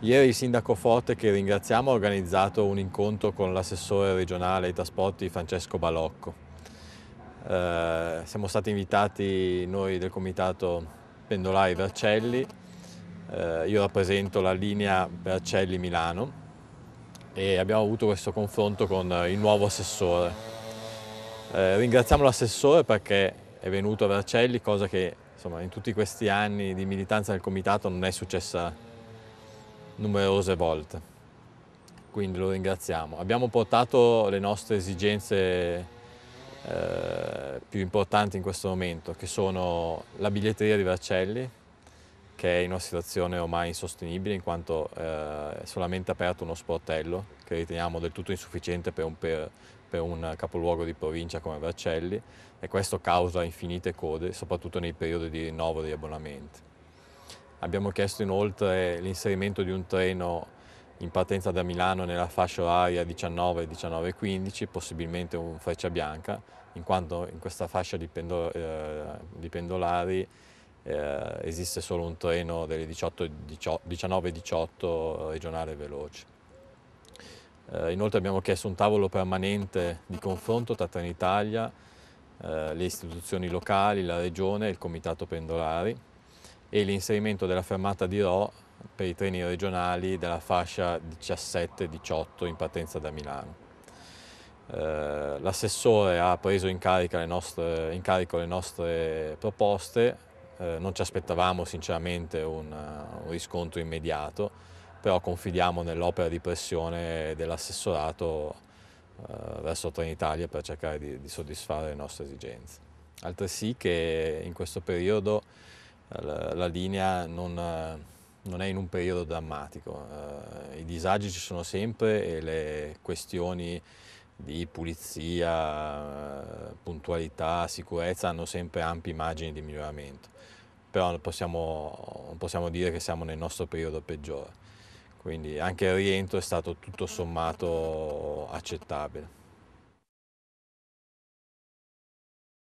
Ieri il sindaco Forte, che ringraziamo, ha organizzato un incontro con l'assessore regionale ai trasporti Francesco Balocco. Eh, siamo stati invitati noi del comitato pendolari Vercelli, eh, io rappresento la linea Vercelli-Milano e abbiamo avuto questo confronto con il nuovo assessore. Eh, ringraziamo l'assessore perché è venuto a Vercelli, cosa che insomma, in tutti questi anni di militanza nel comitato non è successa numerose volte. Quindi lo ringraziamo. Abbiamo portato le nostre esigenze eh, più importanti in questo momento, che sono la biglietteria di Vercelli, che è in una situazione ormai insostenibile in quanto eh, è solamente aperto uno sportello che riteniamo del tutto insufficiente per un, per, per un, capoluogo di provincia come Vercelli e questo causa infinite code, soprattutto nei periodi di rinnovo degli abbonamenti. Abbiamo chiesto inoltre l'inserimento di un treno in partenza da Milano nella fascia oraria 19-19-15, possibilmente un freccia bianca, in quanto in questa fascia di, pendo, eh, di pendolari eh, esiste solo un treno delle 19-18 regionale veloce. Eh, inoltre abbiamo chiesto un tavolo permanente di confronto tra Trenitalia, eh, le istituzioni locali, la regione e il comitato pendolari, e l'inserimento della fermata di Rho per i treni regionali della fascia 17-18 in partenza da Milano. Eh, l'assessore ha preso in, le nostre, in, carico le nostre proposte, eh, non ci aspettavamo sinceramente un, un riscontro immediato, però confidiamo nell'opera di pressione dell'assessorato eh, verso Trenitalia per cercare di, di soddisfare le nostre esigenze. Altresì che in questo periodo la, linea non, non, è in un periodo drammatico, eh, i disagi ci sono sempre e le questioni di pulizia, puntualità, sicurezza hanno sempre ampi margini di miglioramento, però non possiamo, non possiamo dire che siamo nel nostro periodo peggiore, quindi anche il rientro è stato tutto sommato accettabile.